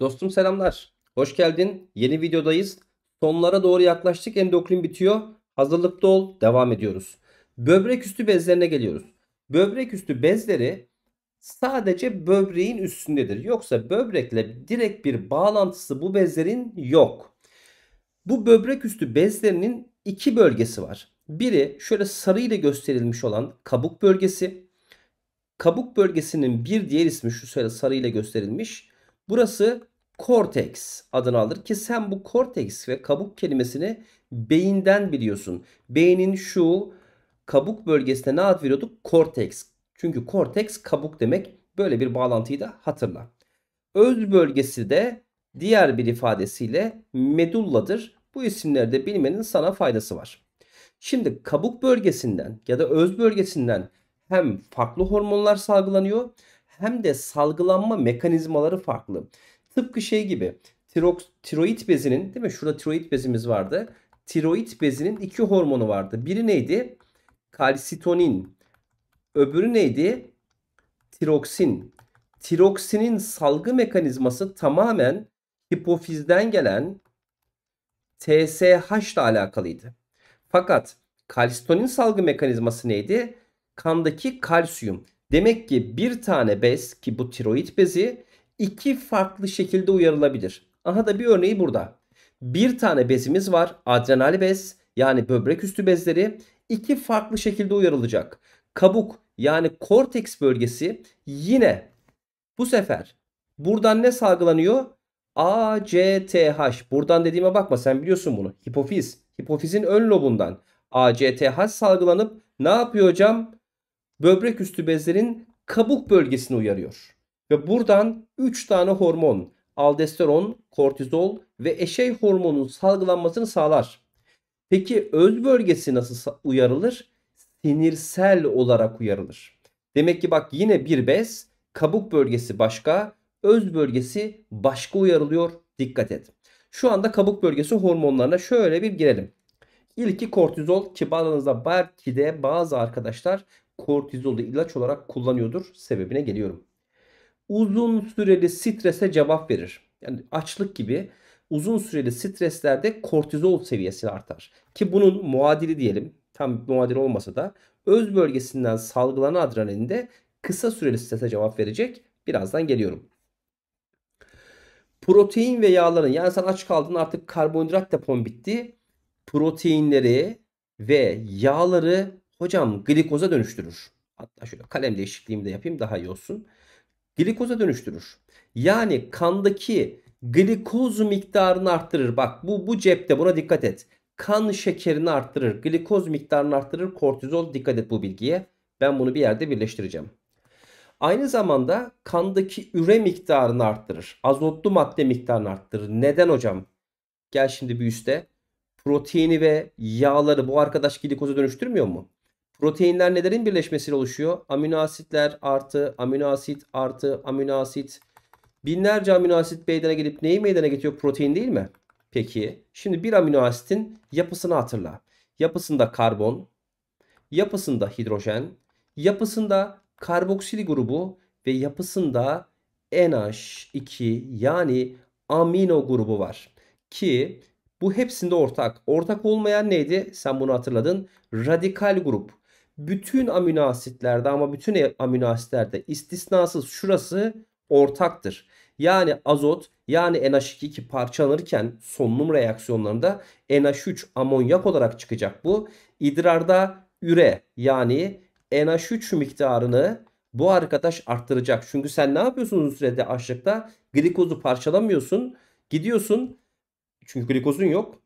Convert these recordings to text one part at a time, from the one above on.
Dostum selamlar. Hoş geldin. Yeni videodayız. Sonlara doğru yaklaştık. Endokrin bitiyor. Hazırlıklı ol. Devam ediyoruz. Böbrek üstü bezlerine geliyoruz. Böbrek üstü bezleri sadece böbreğin üstündedir. Yoksa böbrekle direkt bir bağlantısı bu bezlerin yok. Bu böbrek üstü bezlerinin iki bölgesi var. Biri şöyle sarıyla gösterilmiş olan kabuk bölgesi. Kabuk bölgesinin bir diğer ismi şu şöyle sarıyla gösterilmiş Burası korteks adını alır ki sen bu korteks ve kabuk kelimesini beyinden biliyorsun. Beynin şu kabuk bölgesine ne ad veriyorduk? Korteks. Çünkü korteks kabuk demek. Böyle bir bağlantıyı da hatırla. Öz bölgesi de diğer bir ifadesiyle medulladır. Bu isimlerde bilmenin sana faydası var. Şimdi kabuk bölgesinden ya da öz bölgesinden hem farklı hormonlar salgılanıyor hem de salgılanma mekanizmaları farklı. Tıpkı şey gibi tiro, tiroid bezinin değil mi? Şurada tiroid bezimiz vardı. Tiroid bezinin iki hormonu vardı. Biri neydi? Kalsitonin. Öbürü neydi? Tiroksin. Tiroksinin salgı mekanizması tamamen hipofizden gelen TSH ile alakalıydı. Fakat kalsitonin salgı mekanizması neydi? Kandaki kalsiyum. Demek ki bir tane bez ki bu tiroid bezi iki farklı şekilde uyarılabilir. Aha da bir örneği burada. Bir tane bezimiz var. Adrenal bez yani böbrek üstü bezleri iki farklı şekilde uyarılacak. Kabuk yani korteks bölgesi yine bu sefer buradan ne salgılanıyor? ACTH. Buradan dediğime bakma sen biliyorsun bunu. Hipofiz. Hipofizin ön lobundan ACTH salgılanıp ne yapıyor hocam? böbrek üstü bezlerin kabuk bölgesini uyarıyor. Ve buradan 3 tane hormon aldosteron, kortizol ve eşey hormonunun salgılanmasını sağlar. Peki öz bölgesi nasıl uyarılır? Sinirsel olarak uyarılır. Demek ki bak yine bir bez kabuk bölgesi başka, öz bölgesi başka uyarılıyor. Dikkat et. Şu anda kabuk bölgesi hormonlarına şöyle bir girelim. İlki kortizol ki bazılarınızda belki de bazı arkadaşlar kortizolu ilaç olarak kullanıyordur sebebine geliyorum. Uzun süreli strese cevap verir. Yani açlık gibi uzun süreli streslerde kortizol seviyesi artar. Ki bunun muadili diyelim tam muadil olmasa da öz bölgesinden salgılanan adrenalinde kısa süreli strese cevap verecek. Birazdan geliyorum. Protein ve yağların yani sen aç kaldın artık karbonhidrat depon bitti. Proteinleri ve yağları hocam glikoza dönüştürür. Hatta şöyle kalem değişikliğimi de yapayım daha iyi olsun. Glikoza dönüştürür. Yani kandaki glikoz miktarını arttırır. Bak bu bu cepte buna dikkat et. Kan şekerini arttırır, glikoz miktarını arttırır, kortizol dikkat et bu bilgiye. Ben bunu bir yerde birleştireceğim. Aynı zamanda kandaki üre miktarını arttırır. Azotlu madde miktarını arttırır. Neden hocam? Gel şimdi bir üste. Proteini ve yağları bu arkadaş glikoza dönüştürmüyor mu? Proteinler nelerin birleşmesiyle oluşuyor? Amino asitler artı amino asit artı amino asit. Binlerce amino asit meydana gelip neyi meydana getiriyor? Protein değil mi? Peki şimdi bir amino asitin yapısını hatırla. Yapısında karbon, yapısında hidrojen, yapısında karboksil grubu ve yapısında NH2 yani amino grubu var. Ki bu hepsinde ortak. Ortak olmayan neydi? Sen bunu hatırladın. Radikal grup bütün amino asitlerde ama bütün e, amino asitlerde istisnasız şurası ortaktır. Yani azot yani NH2 parçalanırken solunum reaksiyonlarında NH3 amonyak olarak çıkacak bu. İdrarda üre yani NH3 miktarını bu arkadaş arttıracak. Çünkü sen ne yapıyorsun uzun sürede açlıkta? Glikozu parçalamıyorsun. Gidiyorsun çünkü glikozun yok.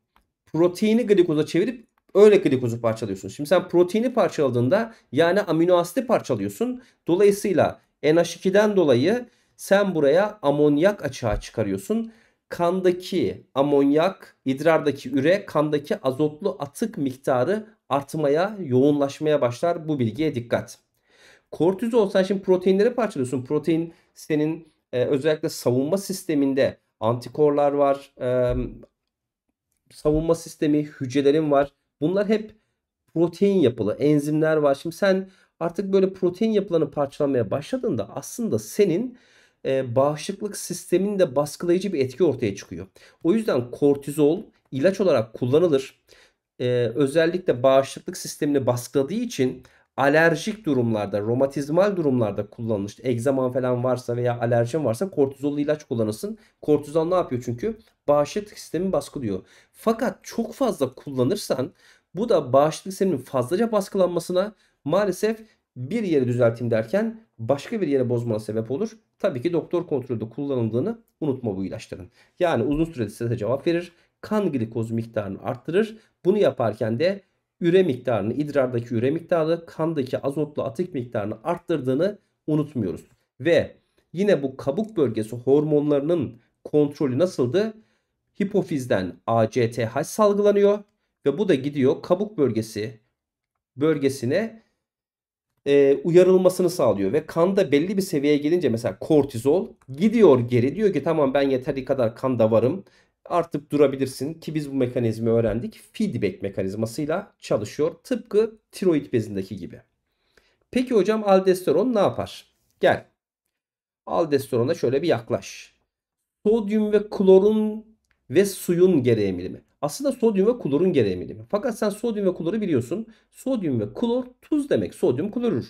Proteini glikoza çevirip Öyle glikozu parçalıyorsun. Şimdi sen proteini parçaladığında yani amino asiti parçalıyorsun. Dolayısıyla NH2'den dolayı sen buraya amonyak açığa çıkarıyorsun. Kandaki amonyak, idrardaki üre, kandaki azotlu atık miktarı artmaya, yoğunlaşmaya başlar. Bu bilgiye dikkat. Kortizol sen şimdi proteinleri parçalıyorsun. Protein senin e, özellikle savunma sisteminde antikorlar var. E, savunma sistemi hücrelerin var. Bunlar hep protein yapılı enzimler var. Şimdi sen artık böyle protein yapılarını parçalamaya başladığında aslında senin e, bağışıklık sisteminde baskılayıcı bir etki ortaya çıkıyor. O yüzden kortizol ilaç olarak kullanılır. E, özellikle bağışıklık sistemini baskıladığı için alerjik durumlarda, romatizmal durumlarda kullanılır. İşte egzaman falan varsa veya alerjin varsa kortizol ilaç kullanırsın. Kortizol ne yapıyor çünkü? Bağışıklık sistemi baskılıyor. Fakat çok fazla kullanırsan bu da bağışıklık sisteminin fazlaca baskılanmasına maalesef bir yeri düzelteyim derken başka bir yere bozmana sebep olur. Tabii ki doktor kontrolü kullanıldığını unutma bu ilaçların. Yani uzun süreli strese cevap verir. Kan glikoz miktarını arttırır. Bunu yaparken de üre miktarını, idrardaki üre miktarını, kandaki azotlu atık miktarını arttırdığını unutmuyoruz. Ve yine bu kabuk bölgesi hormonlarının kontrolü nasıldı? Hipofizden ACTH salgılanıyor ve bu da gidiyor kabuk bölgesi bölgesine e, uyarılmasını sağlıyor ve kanda belli bir seviyeye gelince mesela kortizol gidiyor geri diyor ki tamam ben yeterli kadar kanda varım artık durabilirsin ki biz bu mekanizmi öğrendik. Feedback mekanizmasıyla çalışıyor. Tıpkı tiroid bezindeki gibi. Peki hocam aldosteron ne yapar? Gel. Aldosterona şöyle bir yaklaş. Sodyum ve klorun ve suyun geri emilimi. Aslında sodyum ve klorun geri mi? Fakat sen sodyum ve kloru biliyorsun. Sodyum ve klor tuz demek. Sodyum klorur.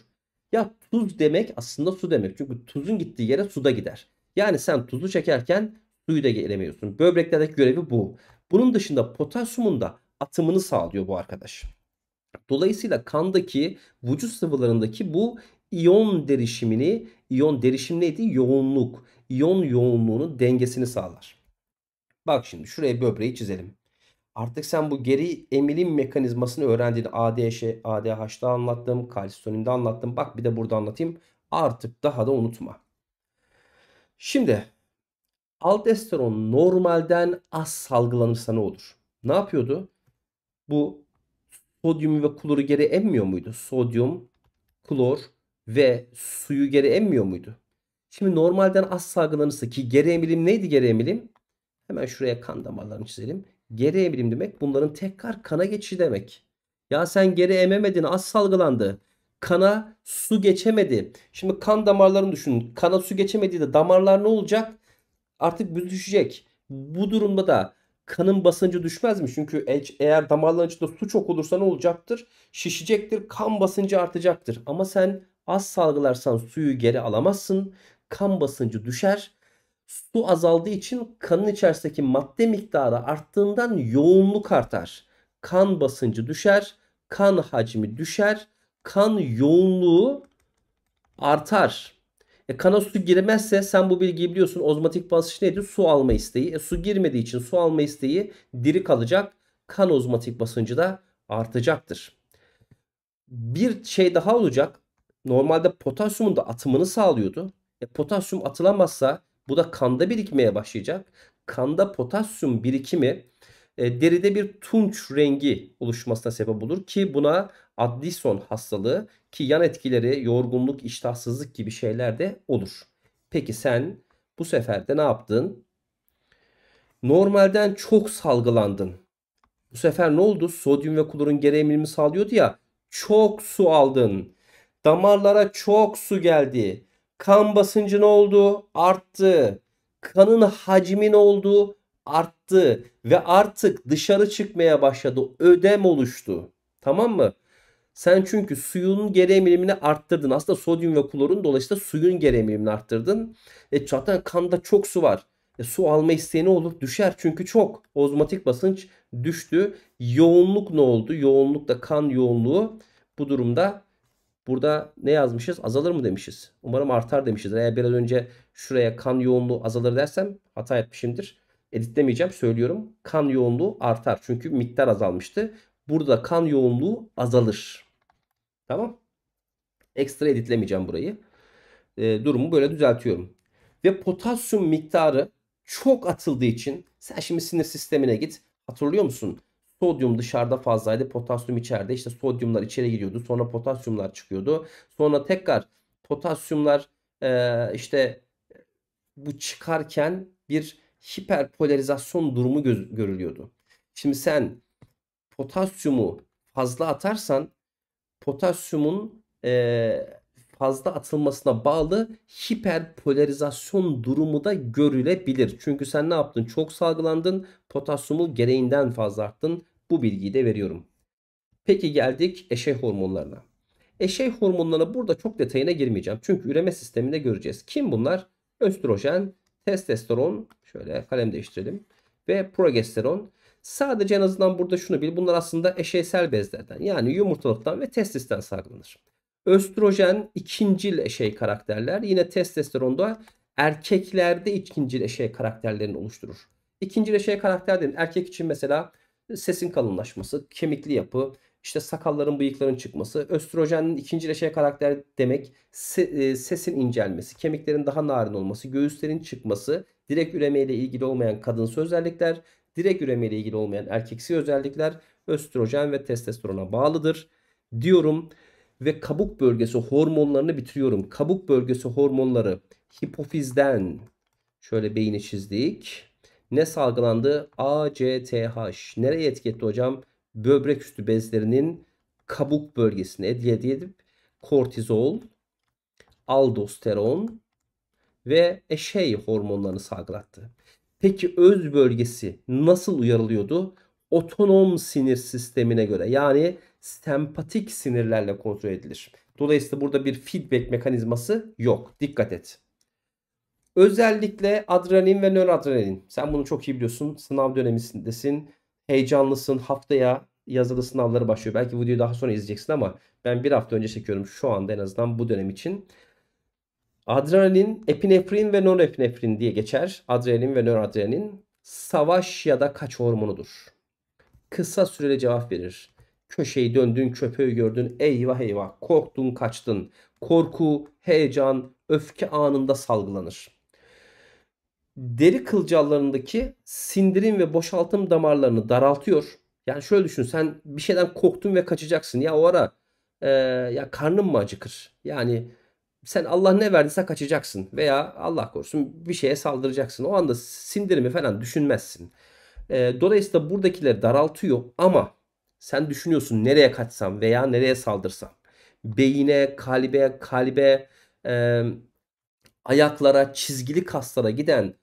Ya tuz demek aslında su demek. Çünkü tuzun gittiği yere suda gider. Yani sen tuzu çekerken suyu da gelemiyorsun. Böbreklerdeki görevi bu. Bunun dışında potasyumun da atımını sağlıyor bu arkadaş. Dolayısıyla kandaki vücut sıvılarındaki bu iyon derişimini, iyon derişim neydi? Yoğunluk. İyon yoğunluğunu dengesini sağlar. Bak şimdi şuraya böbreği çizelim. Artık sen bu geri emilim mekanizmasını öğrendin. ADH, ADH'da anlattım, kalsiyoninde anlattım. Bak bir de burada anlatayım. Artık daha da unutma. Şimdi Aldosteron normalden az salgılanırsa ne olur? Ne yapıyordu? Bu sodyumu ve kloru geri emmiyor muydu? Sodyum, klor ve suyu geri emmiyor muydu? Şimdi normalden az salgılanırsa ki geri emilim neydi geri emilim? Hemen şuraya kan damarlarını çizelim. Geri emilim demek bunların tekrar kana geçişi demek. Ya sen geri ememedin az salgılandı. Kana su geçemedi. Şimdi kan damarlarını düşünün. Kana su geçemediği de damarlar ne olacak? artık büzüşecek. Bu durumda da kanın basıncı düşmez mi? Çünkü eğer damarların içinde su çok olursa ne olacaktır? Şişecektir, kan basıncı artacaktır. Ama sen az salgılarsan suyu geri alamazsın. Kan basıncı düşer. Su azaldığı için kanın içerisindeki madde miktarı arttığından yoğunluk artar. Kan basıncı düşer, kan hacmi düşer, kan yoğunluğu artar. E, kana su girmezse sen bu bilgiyi biliyorsun. Ozmatik basınç neydi? Su alma isteği. E, su girmediği için su alma isteği diri kalacak. Kan ozmatik basıncı da artacaktır. Bir şey daha olacak. Normalde potasyumun da atımını sağlıyordu. E, potasyum atılamazsa bu da kanda birikmeye başlayacak. Kanda potasyum birikimi e, deride bir tunç rengi oluşmasına sebep olur ki buna Addison hastalığı ki yan etkileri yorgunluk, iştahsızlık gibi şeyler de olur. Peki sen bu sefer de ne yaptın? Normalden çok salgılandın. Bu sefer ne oldu? Sodyum ve klorun geri emilimi sağlıyordu ya. Çok su aldın. Damarlara çok su geldi. Kan basıncı ne oldu? Arttı. Kanın hacmi ne oldu? Arttı. Ve artık dışarı çıkmaya başladı. Ödem oluştu. Tamam mı? Sen çünkü suyun geri arttırdın. Aslında sodyum ve klorun dolayısıyla suyun geri emilimini arttırdın. E zaten kanda çok su var. E, su alma isteği ne olur? Düşer çünkü çok. Ozmotik basınç düştü. Yoğunluk ne oldu? Yoğunluk da kan yoğunluğu bu durumda burada ne yazmışız? Azalır mı demişiz. Umarım artar demişiz. Eğer biraz önce şuraya kan yoğunluğu azalır dersem hata etmişimdir. Editlemeyeceğim söylüyorum. Kan yoğunluğu artar. Çünkü miktar azalmıştı. Burada kan yoğunluğu azalır. Tamam. Ekstra editlemeyeceğim burayı. E, durumu böyle düzeltiyorum. Ve potasyum miktarı çok atıldığı için sen şimdi sinir sistemine git. Hatırlıyor musun? Sodyum dışarıda fazlaydı. Potasyum içeride. İşte sodyumlar içeri giriyordu. Sonra potasyumlar çıkıyordu. Sonra tekrar potasyumlar e, işte bu çıkarken bir hiperpolarizasyon durumu görülüyordu. Şimdi sen potasyumu fazla atarsan potasyumun e, fazla atılmasına bağlı hiperpolarizasyon durumu da görülebilir. Çünkü sen ne yaptın? Çok salgılandın. Potasyumu gereğinden fazla arttın. Bu bilgiyi de veriyorum. Peki geldik eşey hormonlarına. Eşey hormonlarına burada çok detayına girmeyeceğim. Çünkü üreme sisteminde göreceğiz. Kim bunlar? Östrojen, testosteron, şöyle kalem değiştirelim ve progesteron. Sadece en azından burada şunu bil. Bunlar aslında eşeysel bezlerden yani yumurtalıktan ve testisten salgılanır. Östrojen ikincil eşey karakterler. Yine testosteron da erkeklerde ikincil eşey karakterlerini oluşturur. İkincil eşey karakter Erkek için mesela sesin kalınlaşması, kemikli yapı, işte sakalların, bıyıkların çıkması, östrojenin ikinci eşey karakter demek e, sesin incelmesi, kemiklerin daha narin olması, göğüslerin çıkması, direkt üremeyle ilgili olmayan kadınsı özellikler, direkt üreme ile ilgili olmayan erkeksi özellikler östrojen ve testosterona bağlıdır diyorum ve kabuk bölgesi hormonlarını bitiriyorum. Kabuk bölgesi hormonları hipofizden şöyle beyni çizdik. Ne salgılandı? ACTH. Nereye etki hocam? Böbrek üstü bezlerinin kabuk bölgesine hediye edip kortizol, aldosteron ve eşey hormonlarını salgılattı. Peki öz bölgesi nasıl uyarılıyordu? Otonom sinir sistemine göre yani sempatik sinirlerle kontrol edilir. Dolayısıyla burada bir feedback mekanizması yok. Dikkat et. Özellikle adrenalin ve nöradrenalin. Sen bunu çok iyi biliyorsun. Sınav dönemindesin. Heyecanlısın. Haftaya yazılı sınavları başlıyor. Belki videoyu daha sonra izleyeceksin ama ben bir hafta önce çekiyorum şu anda en azından bu dönem için. Adrenalin, epinefrin ve norepinefrin diye geçer. Adrenalin ve noradrenalin savaş ya da kaç hormonudur. Kısa süreli cevap verir. Köşeyi döndün, köpeği gördün. Eyvah eyvah. Korktun, kaçtın. Korku, heyecan, öfke anında salgılanır deri kılcallarındaki sindirim ve boşaltım damarlarını daraltıyor. Yani şöyle düşün sen bir şeyden korktun ve kaçacaksın. Ya o ara e, ya karnın mı acıkır? Yani sen Allah ne verdiyse kaçacaksın veya Allah korusun bir şeye saldıracaksın. O anda sindirimi falan düşünmezsin. E, dolayısıyla buradakileri daraltıyor ama sen düşünüyorsun nereye kaçsam veya nereye saldırsam. Beyine, kalbe, kalbe, e, ayaklara, çizgili kaslara giden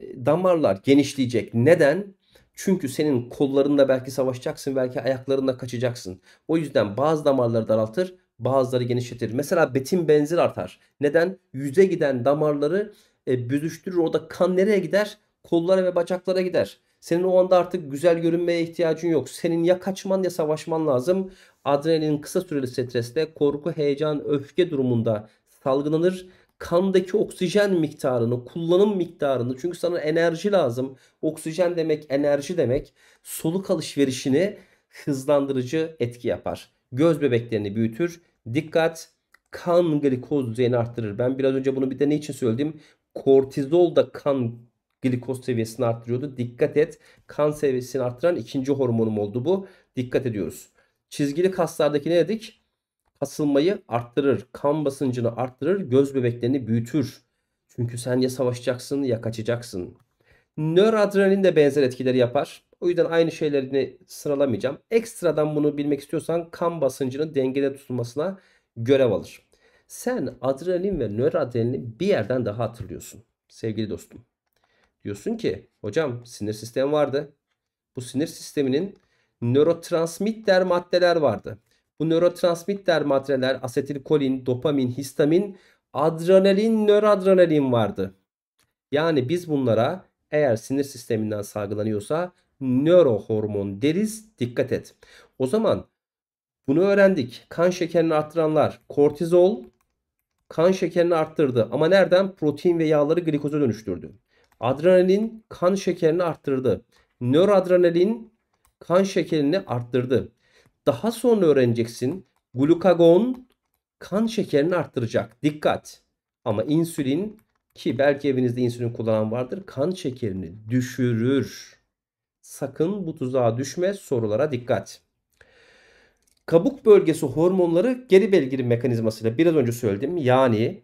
e, damarlar genişleyecek. Neden? Çünkü senin kollarında belki savaşacaksın, belki ayaklarında kaçacaksın. O yüzden bazı damarları daraltır, Bazıları genişletir. Mesela betin benzin artar. Neden? Yüze giden damarları e, büzüştürür. Orada kan nereye gider? Kollara ve bacaklara gider. Senin o anda artık güzel görünmeye ihtiyacın yok. Senin ya kaçman ya savaşman lazım. Adrenalin kısa süreli streste, korku, heyecan, öfke durumunda salgılanır. Kandaki oksijen miktarını, kullanım miktarını çünkü sana enerji lazım. Oksijen demek enerji demek. Soluk alışverişini hızlandırıcı etki yapar. Göz bebeklerini büyütür. Dikkat kan glikoz düzeyini arttırır. Ben biraz önce bunu bir de ne için söyledim? Kortizol da kan glikoz seviyesini arttırıyordu. Dikkat et. Kan seviyesini arttıran ikinci hormonum oldu bu. Dikkat ediyoruz. Çizgili kaslardaki ne dedik? Kasılmayı arttırır. Kan basıncını arttırır. Göz bebeklerini büyütür. Çünkü sen ya savaşacaksın ya kaçacaksın. Nöroadrenalin de benzer etkileri yapar. O yüzden aynı şeylerini sıralamayacağım. Ekstradan bunu bilmek istiyorsan kan basıncının dengede tutulmasına görev alır. Sen adrenalin ve nöroadrenalini bir yerden daha hatırlıyorsun sevgili dostum. Diyorsun ki hocam sinir sistemi vardı. Bu sinir sisteminin nörotransmitter maddeler vardı. Bu nörotransmitter maddeler asetilkolin, dopamin, histamin, adrenalin, nöroadrenalin vardı. Yani biz bunlara eğer sinir sisteminden salgılanıyorsa nörohormon deriz. Dikkat et. O zaman bunu öğrendik. Kan şekerini arttıranlar kortizol kan şekerini arttırdı ama nereden? Protein ve yağları glikoza dönüştürdü. Adrenalin kan şekerini arttırdı. Nöroadrenalin kan şekerini arttırdı. Daha sonra öğreneceksin glukagon kan şekerini arttıracak. Dikkat. Ama insülin ki belki evinizde insülin kullanan vardır kan şekerini düşürür. Sakın bu tuzağa düşme sorulara dikkat. Kabuk bölgesi hormonları geri bildirim mekanizmasıyla biraz önce söyledim. Yani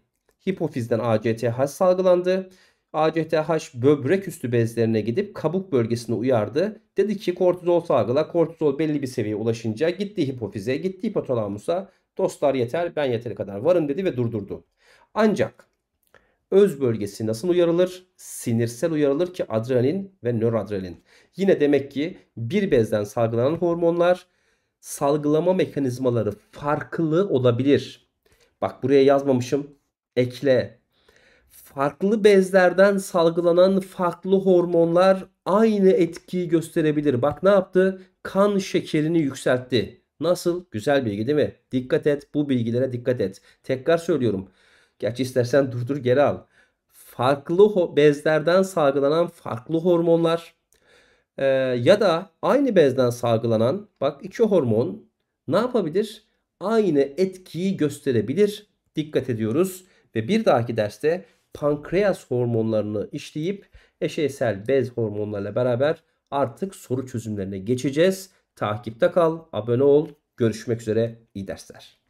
hipofizden ACTH salgılandı. ACTH böbrek üstü bezlerine gidip kabuk bölgesini uyardı. Dedi ki kortizol salgıla. Kortizol belli bir seviyeye ulaşınca gitti hipofize, gitti hipotalamusa. Dostlar yeter, ben yeteri kadar varım dedi ve durdurdu. Ancak öz bölgesi nasıl uyarılır? Sinirsel uyarılır ki adrenalin ve nöroadrenalin. Yine demek ki bir bezden salgılanan hormonlar salgılama mekanizmaları farklı olabilir. Bak buraya yazmamışım. Ekle. Farklı bezlerden salgılanan farklı hormonlar aynı etkiyi gösterebilir. Bak ne yaptı? Kan şekerini yükseltti. Nasıl? Güzel bilgi değil mi? Dikkat et. Bu bilgilere dikkat et. Tekrar söylüyorum. Gerçi istersen durdur geri al. Farklı bezlerden salgılanan farklı hormonlar e, ya da aynı bezden salgılanan bak iki hormon ne yapabilir? Aynı etkiyi gösterebilir. Dikkat ediyoruz ve bir dahaki derste pankreas hormonlarını işleyip eşeysel bez hormonlarıyla beraber artık soru çözümlerine geçeceğiz. Takipte kal, abone ol. Görüşmek üzere, iyi dersler.